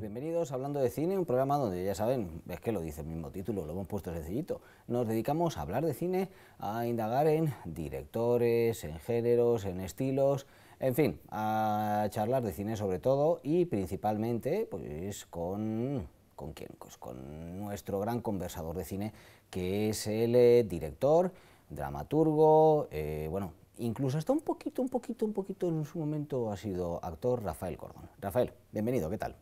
bienvenidos a Hablando de Cine, un programa donde ya saben, es que lo dice el mismo título, lo hemos puesto sencillito. Nos dedicamos a hablar de cine, a indagar en directores, en géneros, en estilos, en fin, a charlar de cine sobre todo y principalmente pues con con quién, pues con nuestro gran conversador de cine que es el eh, director, dramaturgo, eh, bueno, incluso hasta un poquito, un poquito, un poquito en su momento ha sido actor Rafael Cordón. Rafael, bienvenido, ¿qué tal?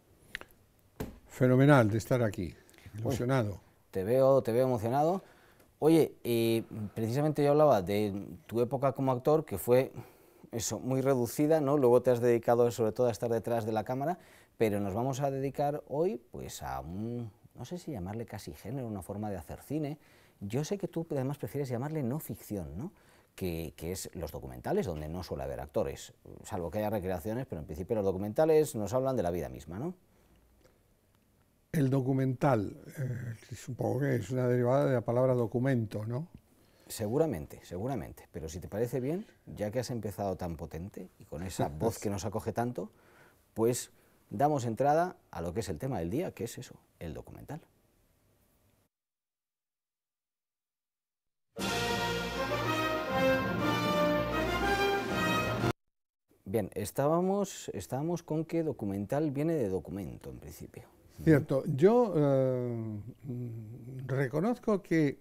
Fenomenal de estar aquí, emocionado. te, veo, te veo emocionado. Oye, eh, precisamente yo hablaba de tu época como actor, que fue eso, muy reducida, ¿no? Luego te has dedicado sobre todo a estar detrás de la cámara, pero nos vamos a dedicar hoy pues a un, no sé si llamarle casi género, una forma de hacer cine. Yo sé que tú además prefieres llamarle no ficción, ¿no? que, es los documentales, donde no suele haber actores, salvo que haya recreaciones, pero en principio los documentales nos hablan de la vida misma, ¿no? el documental, eh, supongo que es una derivada de la palabra documento, ¿no? Seguramente, seguramente. Pero si te parece bien, ya que has empezado tan potente y con esa voz que nos acoge tanto, pues damos entrada a lo que es el tema del día, que es eso, el documental. Bien, estábamos, estábamos con que documental viene de documento en principio. Cierto. Yo eh, reconozco que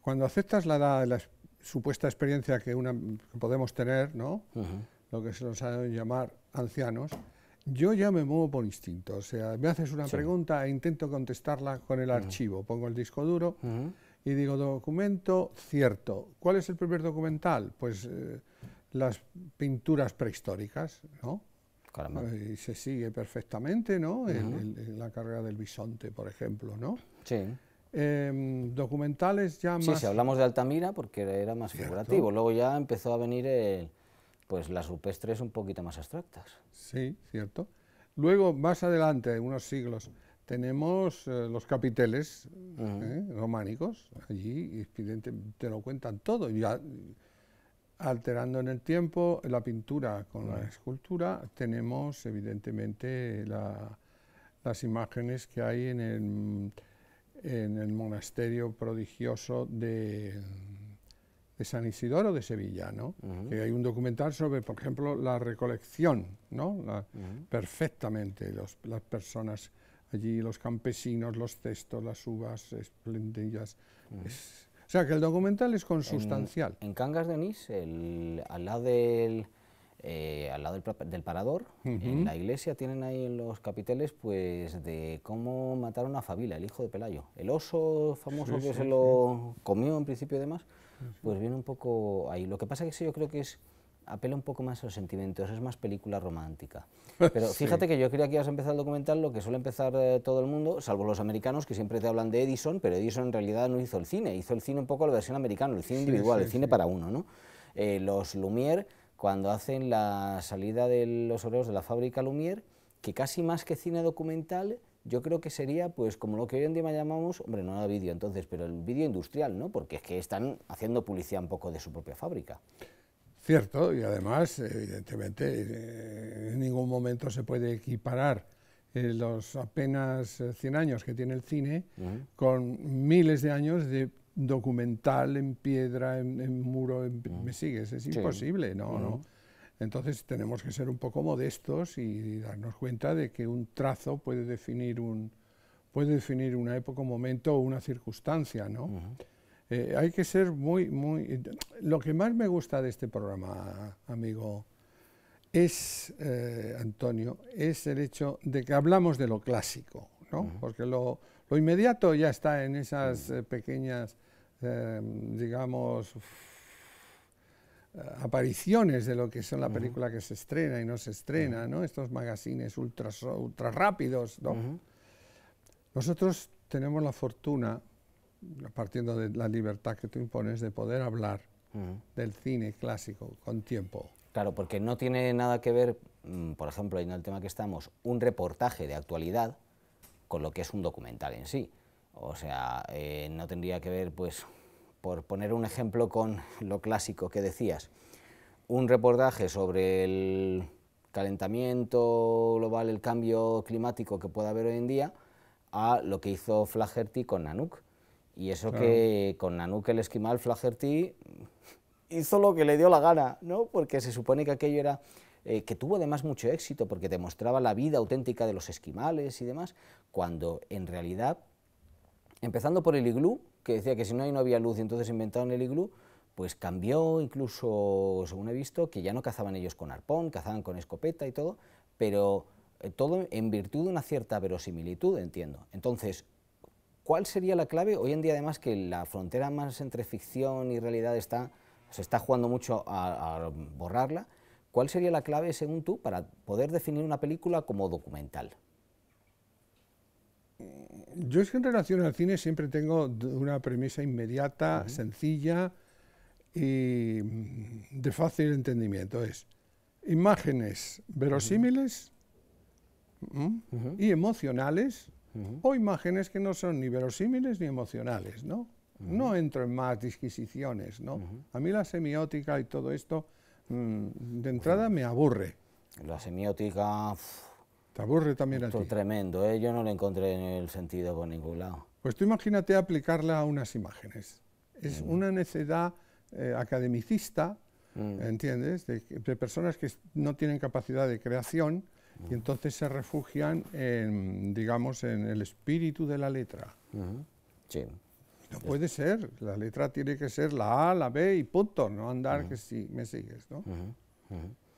cuando aceptas la la supuesta experiencia que, una, podemos tener, ¿no? Lo que se nos saben llamar ancianos, yo ya me muevo por instinto. O sea, me haces una pregunta e intento contestarla con el archivo. Pongo el disco duro y digo documento cierto. ¿Cuál es el primer documental? Pues eh, las pinturas prehistóricas, ¿no? Pues, y se sigue perfectamente, ¿no? En la carrera del bisonte, por ejemplo, ¿no? Sí. Em, documentales ya más... Sí, si hablamos de Altamira, porque era más figurativo. Luego ya empezó a venir pues las rupestres un poquito más abstractas. Sí, cierto. Luego, más adelante, unos siglos, tenemos eh, los capiteles ¿eh? románicos, allí y te, lo cuentan todo. Ya, Alterando en el tiempo la pintura con la escultura, tenemos evidentemente las imágenes que hay en el, en el monasterio prodigioso de, San Isidoro de Sevilla, ¿no? hay un documental sobre, por ejemplo, la recolección, ¿no? perfectamente, las personas allí, los campesinos, los cestos, las uvas, esplendillas, o sea, que el documental es consustancial. En, Cangas de Onís, al lado del... Eh, al lado del, parador, en la iglesia tienen ahí en los capiteles pues de cómo mataron a Fabila, el hijo de Pelayo. El oso famoso que se lo comió en principio y demás, pues viene un poco ahí. Lo que pasa es que sí, yo creo que es apela un poco más a los sentimientos, es más película romántica. Pero fíjate que yo creía que ibas a empezar el documental lo que suele empezar eh, todo el mundo, salvo los americanos que siempre te hablan de Edison, pero Edison en realidad no hizo el cine, hizo el cine un poco la versión americana, el cine individual, el cine para uno. ¿no? Eh, los Lumière, cuando hacen la salida de los obreros de la fábrica Lumière, que casi más que cine documental, yo creo que sería pues como lo que hoy en día llamamos, hombre, no era vídeo entonces, pero el vídeo industrial, ¿no? Porque es que están haciendo publicidad un poco de su propia fábrica. Cierto, y además, evidentemente, en ningún momento se puede equiparar eh, los apenas 100 eh, años que tiene el cine con miles de años de documental en piedra, en, muro, ¿me sigues? Es imposible, ¿no? ¿no? Entonces tenemos que ser un poco modestos y, darnos cuenta de que un trazo puede definir, un, puede definir una época, un momento o una circunstancia, ¿no? Eh, hay que ser muy, muy... Eh, lo que más me gusta de este programa, amigo, es, eh, Antonio, es el hecho de que hablamos de lo clásico, ¿no? Porque lo, inmediato ya está en esas pequeñas, digamos, apariciones de lo que son la película que se estrena y no se estrena, ¿no? Estos magazines ultra, ultra rápidos, ¿no? Nosotros tenemos la fortuna partiendo de la libertad que tú impones de poder hablar del cine clásico con tiempo. Claro, porque no tiene nada que ver, mm, por ejemplo, en el tema que estamos, un reportaje de actualidad con lo que es un documental en sí. O sea, eh, no tendría que ver, pues, por poner un ejemplo con lo clásico que decías, un reportaje sobre el calentamiento global, el cambio climático que pueda haber hoy en día, a lo que hizo Flaherty con Nanook y eso que con Nanook el esquimal Flaherty mm, hizo lo que le dio la gana, ¿no? Porque se supone que aquello era... Eh, que tuvo además mucho éxito porque demostraba la vida auténtica de los esquimales y demás, cuando en realidad, empezando por el iglú, que decía que si no hay no había luz y entonces inventaron el iglú, pues cambió incluso, según he visto, que ya no cazaban ellos con arpón, cazaban con escopeta y todo, pero eh, todo en virtud de una cierta verosimilitud, entiendo. Entonces, ¿Cuál sería la clave? Hoy en día además que la frontera más entre ficción y realidad está, se está jugando mucho a, borrarla. ¿Cuál sería la clave, según tú, para poder definir una película como documental? Yo es que en relación al cine siempre tengo una premisa inmediata, sencilla y de fácil entendimiento. Es imágenes verosímiles y emocionales o imágenes que no son ni verosímiles ni emocionales, ¿no? No entro en más disquisiciones, ¿no? A mí la semiótica y todo esto, mm, de entrada, me aburre. La semiótica... ¿Te aburre también a ti? Tremendo, ¿eh? yo no le encontré en el sentido por ningún lado. Pues tú imagínate aplicarla a unas imágenes. Es una necedad eh, academicista, mm. ¿entiendes? de, personas que no tienen capacidad de creación, y entonces se refugian en, digamos, en el espíritu de la letra. Sí. No puede ser, la letra tiene que ser la A, la B y punto, no andar que si me sigues, ¿no?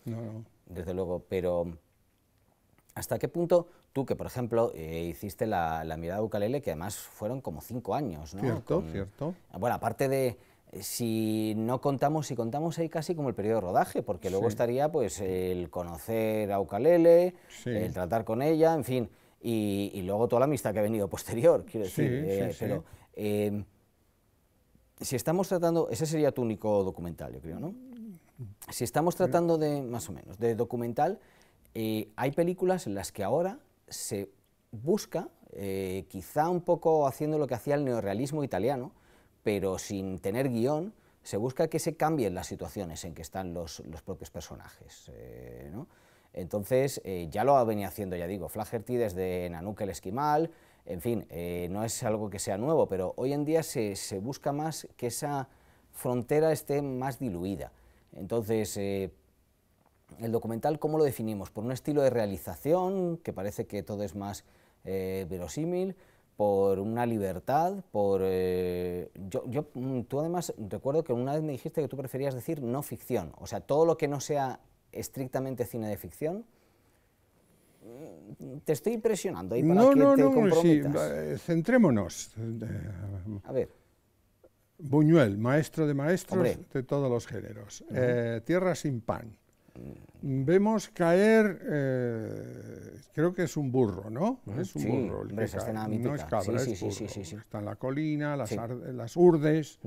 No, Desde luego, pero ¿hasta qué punto tú, que por ejemplo eh, hiciste la, la mirada ucalele, que además fueron como cinco años, ¿no? Cierto, cierto. Bueno, aparte de si no contamos, si contamos ahí casi como el periodo de rodaje, porque luego estaría pues el conocer a Ucalele, el tratar con ella, en fin, y, luego toda la amistad que ha venido posterior, quiero decir. Eh, pero em, si estamos tratando, ese sería tu único documental, yo creo, ¿no? Si estamos tratando de, más o menos, de documental, eh, hay películas en las que ahora se busca, eh, quizá un poco haciendo lo que hacía el neorealismo italiano, pero sin tener guión, se busca que se cambien las situaciones en que están los, los propios personajes. Eh, ¿no? Entonces, eh, ya lo venía haciendo, ya digo, Flaherty desde Nanook el Esquimal, en fin, eh, no es algo que sea nuevo, pero hoy en día se, se busca más que esa frontera esté más diluida. Entonces, el documental, ¿cómo lo definimos? ¿Por un estilo de realización que parece que todo es más verosímil? por una libertad, por... Eh, yo, yo, mm, tú además, recuerdo que una vez me dijiste que tú preferías decir no ficción, o sea, todo lo que no sea estrictamente cine de ficción, mm, te estoy impresionando ahí para no, no, no, Sí, eh, centrémonos. Eh, A ver. Buñuel, maestro de maestros de todos los géneros. Tierra sin pan vemos caer, eh, creo que es un burro, ¿no? Es un burro. El que no es sí, Está en la colina, las, urdes.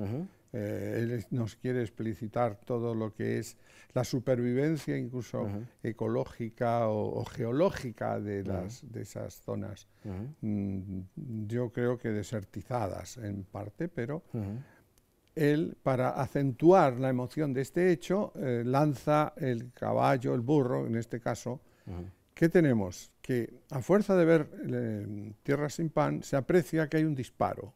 Eh, él nos quiere explicitar todo lo que es la supervivencia, incluso ecológica o, geológica de, de esas zonas. Mm, yo creo que desertizadas en parte, pero él, para acentuar la emoción de este hecho, eh, lanza el caballo, el burro, en este caso. ¿Qué tenemos? Que a fuerza de ver eh, Tierra sin pan, se aprecia que hay un disparo.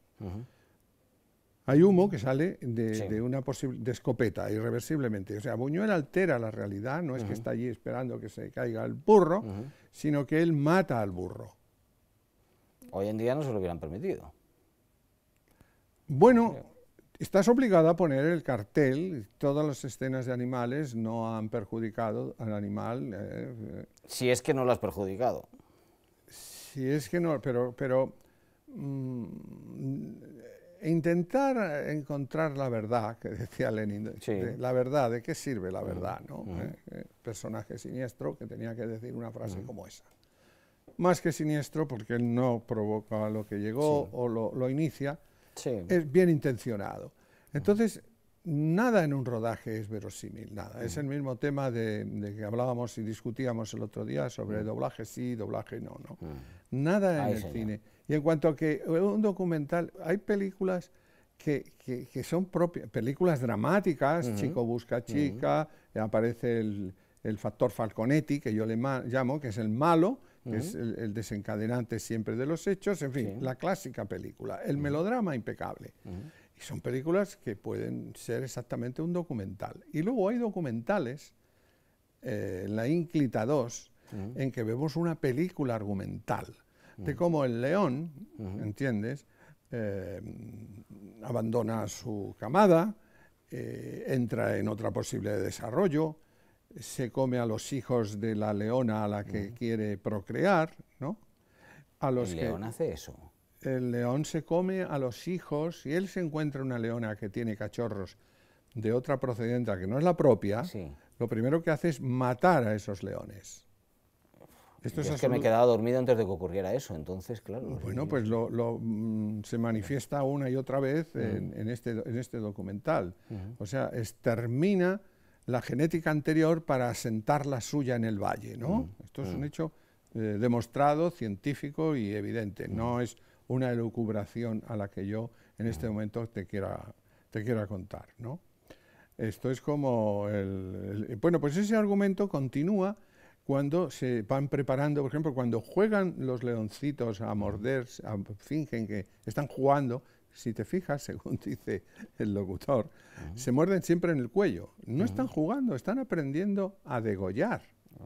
Hay humo que sale de, una posible de escopeta, irreversiblemente. O sea, Buñuel altera la realidad, no es que está allí esperando que se caiga el burro, sino que él mata al burro. Hoy en día no se lo hubieran permitido. Bueno, Estás obligado a poner el cartel, todas las escenas de animales no han perjudicado al animal. Eh, eh. si es que no lo has perjudicado. Si es que no, pero, mm, intentar encontrar la verdad, que decía Lenin, la verdad, ¿de qué sirve la mm, verdad? ¿no? Mm. Eh, personaje siniestro que tenía que decir una frase como esa. Más que siniestro porque no provoca lo que llegó o lo, lo inicia, es bien intencionado. Entonces, nada en un rodaje es verosímil, nada. Es el mismo tema de, que hablábamos y discutíamos el otro día sobre mm. doblaje sí, doblaje no, no. Mm. Nada en el cine. Y en cuanto a que un documental, hay películas que, son propias, películas dramáticas, chico busca mm. chica, aparece el, el, factor Falconetti, que yo le llamo, que es el malo, que es el, desencadenante siempre de los hechos, en fin, la clásica película, el melodrama impecable. Y son películas que pueden ser exactamente un documental. Y luego hay documentales, eh, la Inclita 2, en que vemos una película argumental de cómo el león, ¿entiendes?, eh, abandona su camada, eh, entra en otra posible desarrollo, se come a los hijos de la leona a la que quiere procrear, ¿no? A los ¿El león hace eso? El león se come a los hijos y él se encuentra una leona que tiene cachorros de otra procedente, que no es la propia, lo primero que hace es matar a esos leones. Esto es, que me quedaba dormido antes de que ocurriera eso, entonces, claro. Bueno, pues lo, mm, se manifiesta una y otra vez este, en, este, documental. O sea, extermina la genética anterior para asentar la suya en el valle, ¿no? Mm. Esto es un mm. hecho eh, demostrado, científico y evidente. Mm. No es una elucubración a la que yo en este momento te quiera, te contar, ¿no? Esto es como el, Bueno, pues ese argumento continúa cuando se van preparando, por ejemplo, cuando juegan los leoncitos a morder, a, fingen que están jugando, si te fijas, según dice el locutor, se muerden siempre en el cuello. No están jugando, están aprendiendo a degollar. Ah.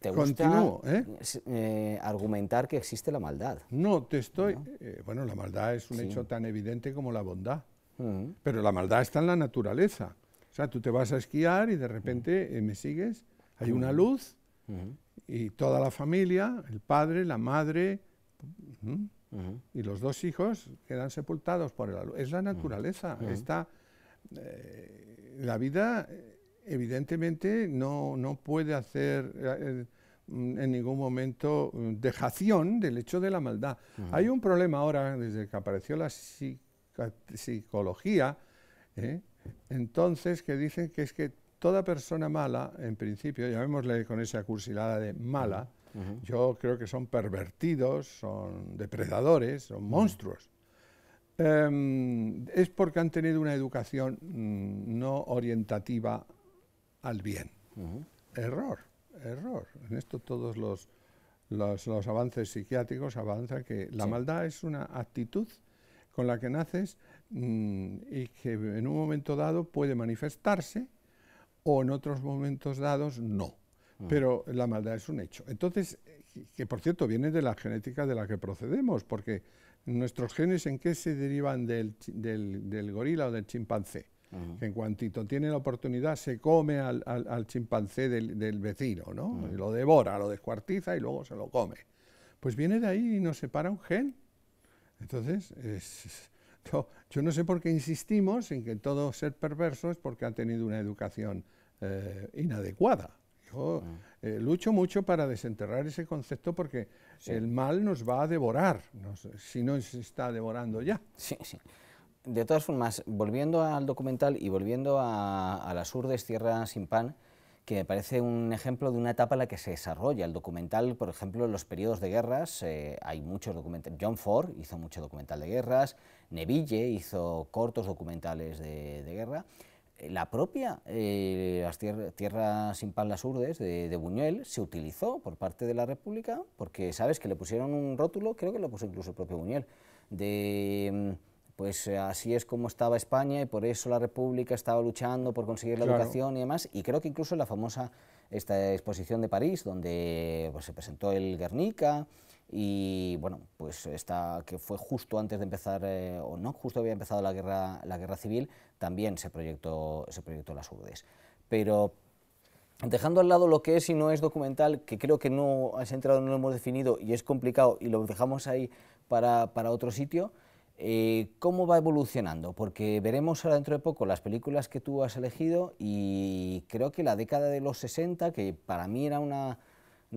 ¿Te ¿eh? Eh, argumentar que existe la maldad? No, te estoy... Eh, bueno, la maldad es un hecho tan evidente como la bondad. Pero la maldad está en la naturaleza. O sea, tú te vas a esquiar y de repente me sigues, hay una luz y toda la familia, el padre, la madre y los dos hijos quedan sepultados por el Es la naturaleza, eh, la vida eh, evidentemente no, puede hacer eh, mm, en ningún momento dejación del hecho de la maldad. Hay un problema ahora, desde que apareció la psicología, entonces que dicen que es que toda persona mala, en principio, llamémosle con esa cursilada de mala, yo creo que son pervertidos, son depredadores, son monstruos. Em, es porque han tenido una educación mm, no orientativa al bien. Error, error. En esto todos los, avances psiquiátricos avanzan que la maldad es una actitud con la que naces mm, y que en un momento dado puede manifestarse o en otros momentos dados no. Mm. pero la maldad es un hecho. Entonces, eh, que por cierto viene de la genética de la que procedemos, porque nuestros genes en qué se derivan del, gorila o del chimpancé. que en cuantito tiene la oportunidad se come al, chimpancé del, vecino, ¿no? Mm. Lo devora, lo descuartiza y luego se lo come. Pues viene de ahí y nos separa un gen. Entonces, yo no sé por qué insistimos en que todo ser perverso es porque ha tenido una educación eh, inadecuada. Eh, lucho mucho para desenterrar ese concepto porque el mal nos va a devorar, si no se está devorando ya. Sí, sí. De todas formas, volviendo al documental y volviendo a, a las urdes Tierra sin pan, que me parece un ejemplo de una etapa en la que se desarrolla el documental, por ejemplo, en los periodos de guerras, eh, hay muchos documentales, John Ford hizo mucho documental de guerras, Neville hizo cortos documentales de guerra, la propia, Tierra eh, las tierras, sin palmas urdes de, Buñuel, se utilizó por parte de la República, porque sabes que le pusieron un rótulo, creo que lo puso incluso el propio Buñuel, de mm, pues así es como estaba España y por eso la República estaba luchando por conseguir la educación y demás, y creo que incluso la famosa esta exposición de París, donde pues, se presentó el Guernica, y bueno, pues esta, que fue justo antes de empezar, eh, o no, justo había empezado la guerra, la guerra civil, también se proyectó, se proyectó las URDES. Pero dejando al lado lo que es y no es documental, que creo que no has entrado, no lo hemos definido y es complicado y lo dejamos ahí para, para otro sitio, eh, ¿cómo va evolucionando? Porque veremos ahora dentro de poco las películas que tú has elegido y creo que la década de los 60, que para mí era una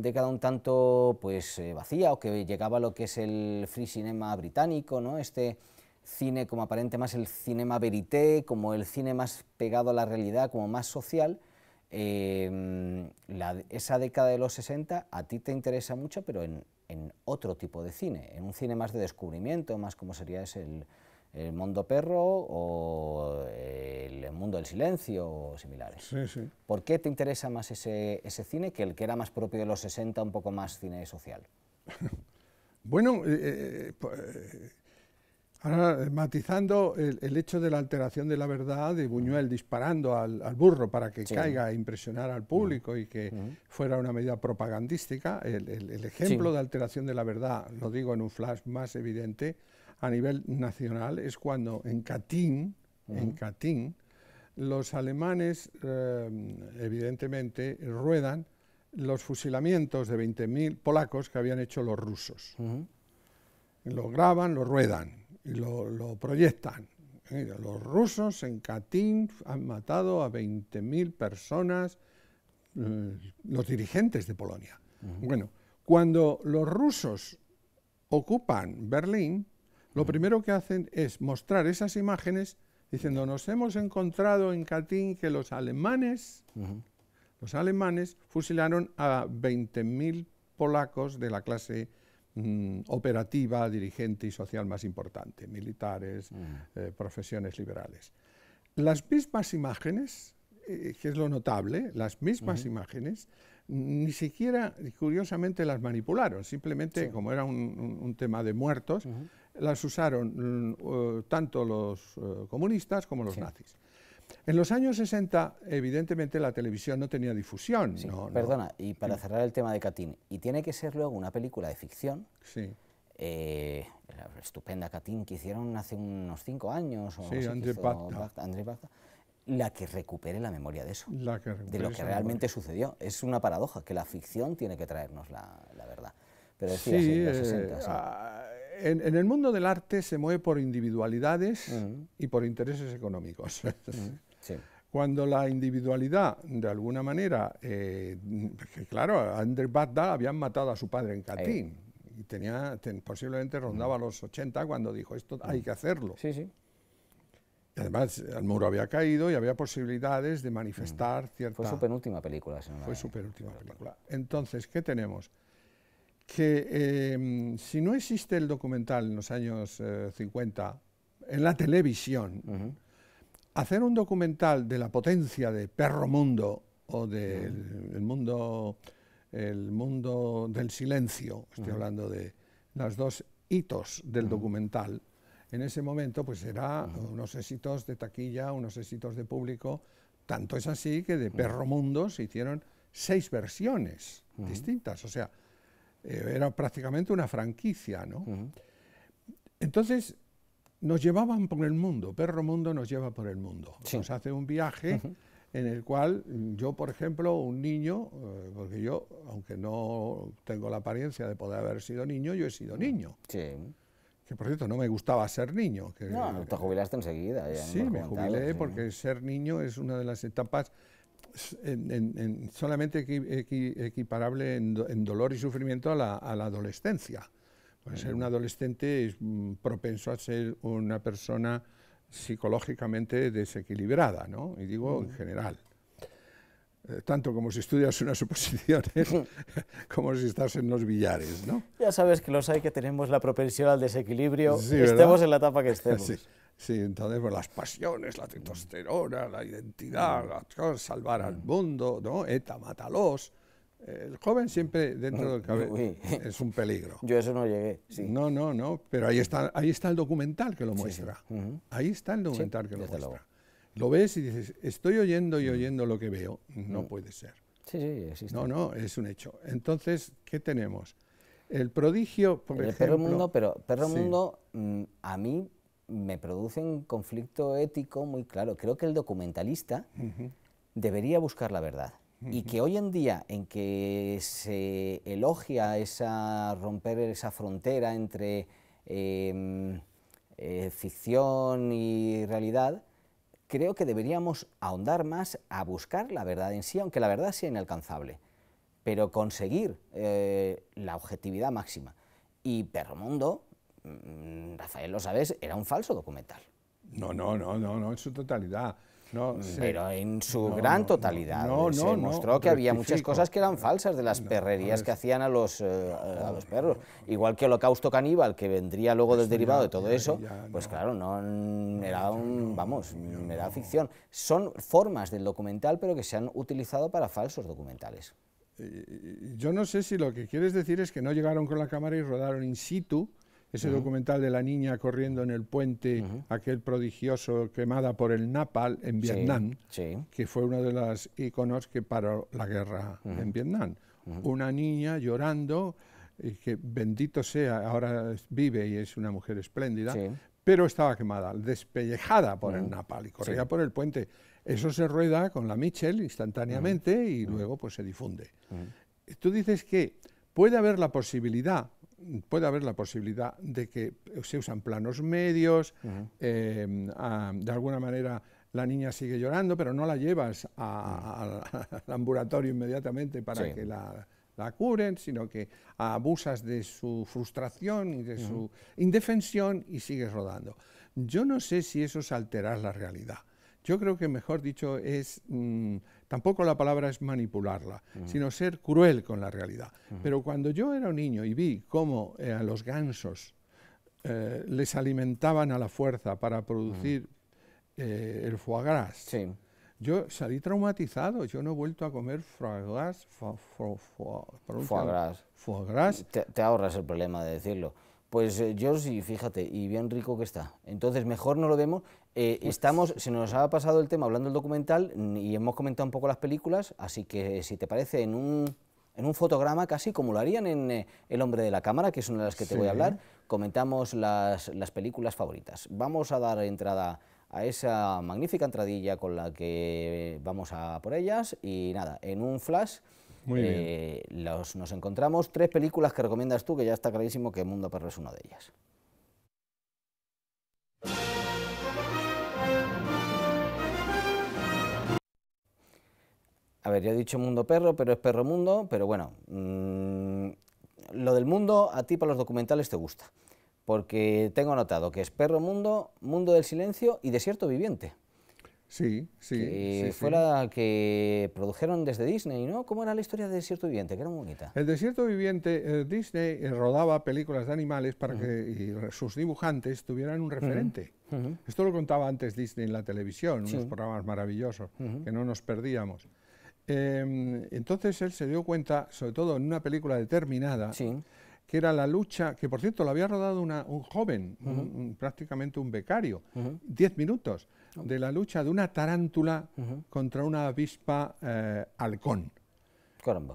década un tanto pues eh, vacía o que llegaba lo que es el free cinema británico, ¿no? este cine como aparente más el cinema verité, como el cine más pegado a la realidad, como más social, em, esa década de los 60 a ti te interesa mucho, pero en, en, otro tipo de cine, en un cine más de descubrimiento, más como sería ese el, el mundo perro o el mundo del silencio o similares. ¿Por qué te interesa más ese, cine que el que era más propio de los 60, un poco más cine social? bueno, eh, eh, eh, ahora matizando el, hecho de la alteración de la verdad de Buñuel disparando al, burro para que caiga e impresionar al público y que fuera una medida propagandística, el ejemplo de alteración de la verdad, lo digo en un flash más evidente, a nivel nacional es cuando en Katyn, en Katyn, los alemanes eh, evidentemente ruedan los fusilamientos de 20.000 polacos que habían hecho los rusos. Lo graban, lo ruedan y lo, proyectan. los rusos en Katyn han matado a 20.000 personas, eh, los dirigentes de Polonia. Bueno, cuando los rusos ocupan Berlín, lo primero que hacen es mostrar esas imágenes diciendo, nos hemos encontrado en Katyn que los alemanes, los alemanes fusilaron a 20.000 polacos de la clase mm, operativa, dirigente y social más importante, militares, eh, profesiones liberales. Las mismas imágenes, eh, que es lo notable, las mismas imágenes, ni siquiera, curiosamente, las manipularon, simplemente como era un, tema de muertos, las usaron mm, tanto los eh, comunistas como los nazis. En los años 60, evidentemente, la televisión no tenía difusión. perdona, y para cerrar el tema de Katyn, y tiene que ser luego una película de ficción. Eh, la estupenda Katyn que hicieron hace unos cinco años. O sí, la que recupere la memoria de eso, de lo que realmente sucedió. Es una paradoja, que la ficción tiene que traernos la, verdad. Pero decía, eh, ah, en, el mundo del arte se mueve por individualidades y por intereses económicos. Cuando la individualidad, de alguna manera, eh, claro, André Andrés había matado a su padre en Katín y tenía, posiblemente rondaba los 80 cuando dijo esto hay que hacerlo. Sí, sí. además, el muro había caído y había posibilidades de manifestar cierta... Fue su penúltima película. Fue su penúltima película. Entonces, ¿qué tenemos? que em, si no existe el documental en los años 50 eh, en la televisión, hacer un documental de la potencia de Perro Mundo o del mundo, el mundo del silencio, estoy hablando de los dos hitos del documental, en ese momento pues era unos éxitos de taquilla, unos éxitos de público, tanto es así que de Perro Mundo se hicieron seis versiones distintas, o sea, eh, era prácticamente una franquicia, ¿no? Entonces nos llevaban por el mundo, Perro Mundo nos lleva por el mundo, nos hace un viaje en el cual yo, por ejemplo, un niño, eh, porque yo, aunque no tengo la apariencia de poder haber sido niño, yo he sido niño. Sí. Que por cierto, no me gustaba ser niño. Que, no, te jubilaste enseguida. sí, me jubilé porque ser niño es una de las etapas en, solamente equiparable en, dolor y sufrimiento a la, adolescencia. Pues ser un adolescente es mm, propenso a ser una persona psicológicamente desequilibrada, ¿no? Y digo en mm. general. Eh, tanto como si estudias unas oposiciones como si estás en los billares, ¿no? Ya sabes que los hay que tenemos la propensión al desequilibrio, estemos en la etapa que estemos. Sí, entonces pues, las pasiones, la testosterona, la identidad, mm. salvar al mm. mundo, ¿no? ETA, mátalos. El joven siempre dentro del cabello es un peligro. Yo eso no llegué. No, no, no, pero ahí está, ahí está el documental que lo muestra. Ahí está el documental que lo muestra. Lo ves y dices, estoy oyendo y mm. oyendo lo que veo. No puede ser. Sí, sí, existe. No, no, es un hecho. Entonces, ¿qué tenemos? El prodigio, por el Perro Mundo, pero Perro Mundo, a mí me produce un conflicto ético muy claro. Creo que el documentalista debería buscar la verdad. Y que hoy en día, en que se elogia esa romper esa frontera entre em, eh, ficción y realidad, creo que deberíamos ahondar más a buscar la verdad en sí, aunque la verdad sea inalcanzable, pero conseguir eh, la objetividad máxima. Y Mundo... Mm, Rafael, lo sabes, era un falso documental. No, no, no, no, no, en su totalidad. pero en su gran totalidad se mostró que había muchas cosas que eran falsas de las perrerías que hacían a los, eh, los perros. Igual que Holocausto Caníbal, que vendría luego del derivado de todo eso, pues claro, no mm, era un, vamos, mm, era ficción. Son formas del documental, pero que se han utilizado para falsos documentales. Eh, eh, yo no sé si lo que quieres decir es que no llegaron con la cámara y rodaron in situ, ese documental de la niña corriendo en el puente, aquel prodigioso quemada por el Napal en Vietnam, que fue uno de los iconos que paró la guerra en Vietnam. Una niña llorando, y eh, que bendito sea, ahora vive y es una mujer espléndida, pero estaba quemada, despellejada por el Napal y corría por el puente. Eso se rueda con la Mitchell instantáneamente y luego pues se difunde. Tú dices que puede haber la posibilidad, puede haber la posibilidad de que se usan planos medios, em, de alguna manera la niña sigue llorando, pero no la llevas al, ambulatorio inmediatamente para que la, curen, sino que abusas de su frustración y de su indefensión y sigues rodando. Yo no sé si eso es alterar la realidad. Yo creo que, mejor dicho, es... Mm, Tampoco la palabra es manipularla, sino ser cruel con la realidad. Pero cuando yo era un niño y vi cómo eh, a los gansos eh, les alimentaban a la fuerza para producir eh, el foie gras, yo salí traumatizado. Yo no he vuelto a comer foie gras. Foie, gras. te ahorras el problema de decirlo. Pues yo eh, sí, fíjate, y bien rico que está. Entonces, mejor no lo vemos. Eh, pues estamos, se nos ha pasado el tema hablando del documental mm, y hemos comentado un poco las películas, así que eh, si te parece, en un, fotograma casi como lo harían en El hombre de la cámara, que es una de las que te voy a hablar, comentamos las, las películas favoritas. Vamos a dar entrada a esa magnífica entradilla con la que vamos a por ellas y nada, en un flash eh, los, nos encontramos tres películas que recomiendas tú, que ya está clarísimo que Mundo Perro es una de ellas. A ver, yo he dicho Mundo Perro, pero es Perro Mundo, pero bueno, mm, lo del mundo a ti para los documentales te gusta, porque tengo anotado que es Perro Mundo, Mundo del Silencio y Desierto Viviente. Sí, sí. Que sí, fuera que produjeron desde Disney, ¿no? ¿Cómo era la historia del Desierto Viviente? Que era muy bonita. El Desierto Viviente, eh, Disney eh, rodaba películas de animales para que sus dibujantes tuvieran un referente. Esto lo contaba antes Disney en la televisión, unos programas maravillosos que no nos perdíamos. Em, entonces él se dio cuenta, sobre todo en una película determinada, que era la lucha, que por cierto lo había rodado un joven, prácticamente un becario, 10 minutos de la lucha de una tarántula contra una avispa eh, halcón.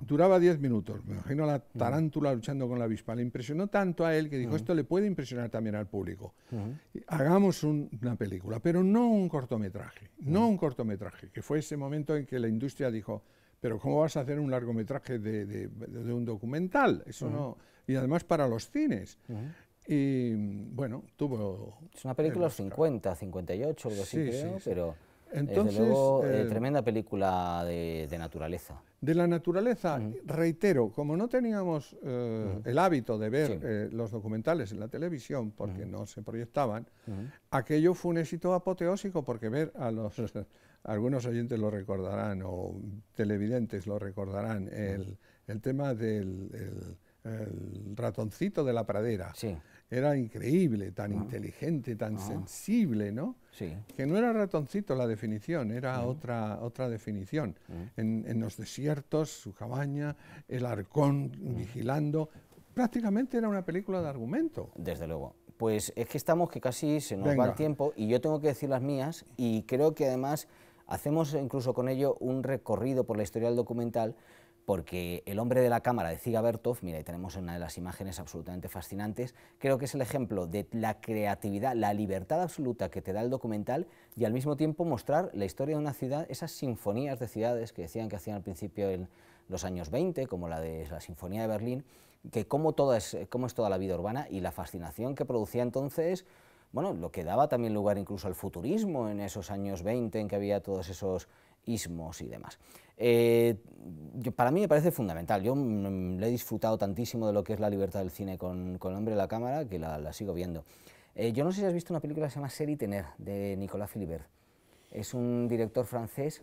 Duraba 10 minutos. Me imagino la tarántula luchando con la avispa. Le impresionó tanto a él que dijo, esto le puede impresionar también al público. Hagamos una película, pero no un cortometraje. No un cortometraje, que fue ese momento en que la industria dijo, pero ¿cómo vas a hacer un largometraje de, de un documental? Eso no... Y además para los cines. Y mm, bueno, tuvo... Es una película de los 50, 58, algo así pero... Eh, Entonces, eh, eh, tremenda película de, naturaleza. De la naturaleza, reitero, como no teníamos el hábito de ver los documentales en la televisión porque no se proyectaban, aquello fue un éxito apoteósico porque ver a los, algunos oyentes lo recordarán o televidentes lo recordarán, el, tema del ratoncito de la pradera. Sí. Era increíble, tan ah. inteligente, tan ah. sensible, ¿no? Sí. Que no era ratoncito la definición, era otra, otra definición. en, en, los desiertos, su cabaña, el arcón vigilando. Prácticamente era una película de argumento. Desde luego. Pues es que estamos que casi se nos va el tiempo y yo tengo que decir las mías y creo que además hacemos incluso con ello un recorrido por la historia del documental porque el hombre de la cámara de Ziga Bertov, mira, ahí tenemos una de las imágenes absolutamente fascinantes, creo que es el ejemplo de la creatividad, la libertad absoluta que te da el documental y al mismo tiempo mostrar la historia de una ciudad, esas sinfonías de ciudades que decían que hacían al principio en los años 20, como la de la Sinfonía de Berlín, que cómo, es, cómo es toda la vida urbana y la fascinación que producía entonces, bueno, lo que daba también lugar incluso al futurismo en esos años 20, en que había todos esos ismos y demás. Eh, yo, para mí me parece fundamental. Yo le he disfrutado tantísimo de lo que es la libertad del cine con, el hombre de la cámara que la, sigo viendo. Eh, yo no sé si has visto una película que se llama Ser y Tener, de Nicolas Philibert. Es un director francés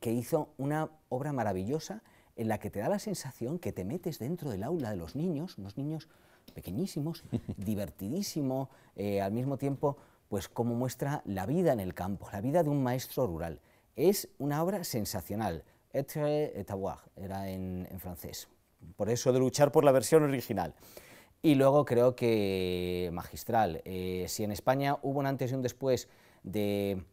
que hizo una obra maravillosa en la que te da la sensación que te metes dentro del aula de los niños, unos niños pequeñísimos, divertidísimo, eh, al mismo tiempo, pues como muestra la vida en el campo, la vida de un maestro rural. Es una obra sensacional. Etre et avoir era en, francés. Por eso de luchar por la versión original. Y luego creo que magistral. Eh, si en España hubo un antes y un después de,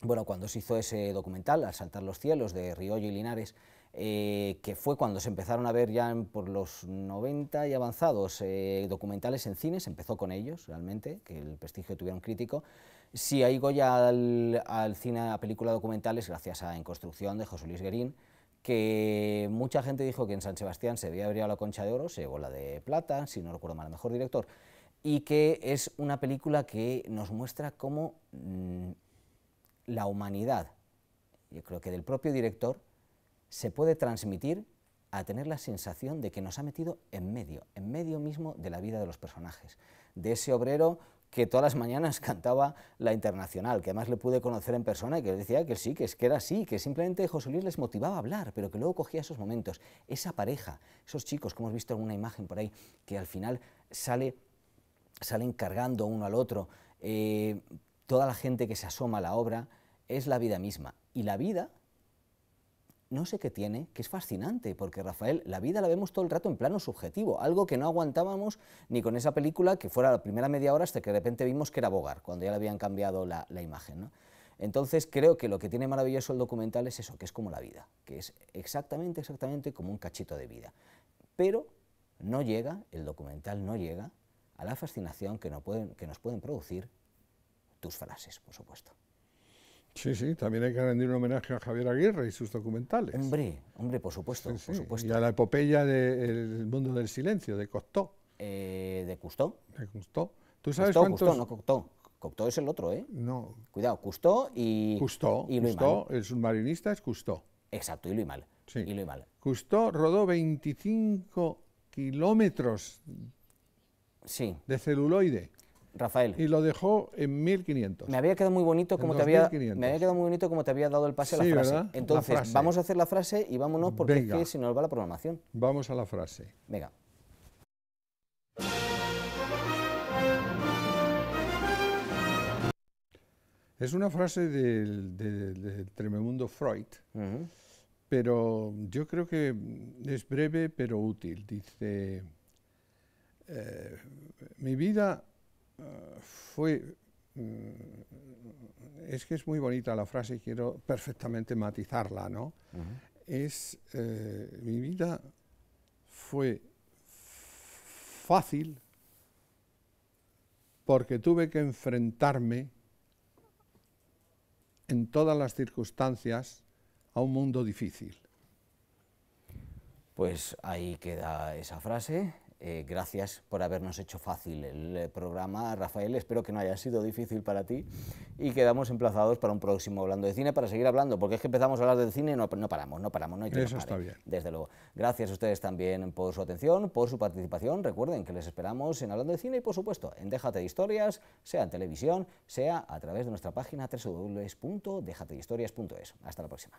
bueno, cuando se hizo ese documental, Al saltar los cielos, de Riollo y Linares, eh, que fue cuando se empezaron a ver ya por los 90 y avanzados eh, documentales en cines, empezó con ellos realmente, que el prestigio tuvieron crítico, si ahí Goya al, al, cine, a película documentales, gracias a En Construcción de José Luis Guerín, que mucha gente dijo que en San Sebastián se había abierto la concha de oro, se bola la de plata, si no recuerdo mal, el mejor director, y que es una película que nos muestra cómo mm, la humanidad, yo creo que del propio director, se puede transmitir a tener la sensación de que nos ha metido en medio, en medio mismo de la vida de los personajes, de ese obrero que todas las mañanas cantaba la internacional, que además le pude conocer en persona y que decía que sí, que, es, que era así, que simplemente José Luis les motivaba a hablar, pero que luego cogía esos momentos, esa pareja, esos chicos que hemos visto en una imagen por ahí, que al final sale, salen cargando uno al otro, eh, toda la gente que se asoma a la obra, es la vida misma. Y la vida no sé qué tiene, que es fascinante, porque Rafael, la vida la vemos todo el rato en plano subjetivo, algo que no aguantábamos ni con esa película que fuera la primera media hora hasta que de repente vimos que era Bogar, cuando ya le habían cambiado la, imagen. Entonces creo que lo que tiene maravilloso el documental es eso, que es como la vida, que es exactamente, exactamente como un cachito de vida. Pero no llega, el documental no llega a la fascinación que nos pueden producir tus frases, por supuesto. Sí, sí, también hay que rendir un homenaje a Javier Aguirre y sus documentales. Hombre, hombre, por supuesto, por supuesto. Y a la epopeya del mundo del silencio, de Costó. Eh, ¿De Custó? De Custó. ¿Tú sabes Cousteau, cuántos...? no Cocteau. Cocteau es el otro, ¿eh? No. Cuidado, Custó y... Custó, y el submarinista es Custó. Exacto, y lo mal. Sí. Y lo mal. Custó rodó 25 kilómetros sí. de celuloide. Rafael. Y lo dejó en 1500. Me había quedado muy bonito como te había, me había quedado muy bonito como te había dado el pase a la frase. Entonces, vamos a hacer la frase y vámonos porque es que si nos va la programación. Vamos a la frase. Venga. Es una frase del, tremendo Freud, pero yo creo que es breve pero útil. Dice, eh, mi vida Mm, es que es muy bonita la frase y quiero perfectamente matizarla, ¿no? Es... Eh, mi vida fue fácil porque tuve que enfrentarme en todas las circunstancias a un mundo difícil. Pues ahí queda esa frase. Eh, gracias por habernos hecho fácil el eh, programa, Rafael. Espero que no haya sido difícil para ti y quedamos emplazados para un próximo Hablando de Cine para seguir hablando, porque es que empezamos a hablar del cine y no, no paramos, no paramos, no hay que Eso está bien. Desde luego. Gracias a ustedes también por su atención, por su participación. Recuerden que les esperamos en Hablando de Cine y, por supuesto, en Déjate de Historias, sea en televisión, sea a través de nuestra página www.dejatedehistorias.es. Hasta la próxima.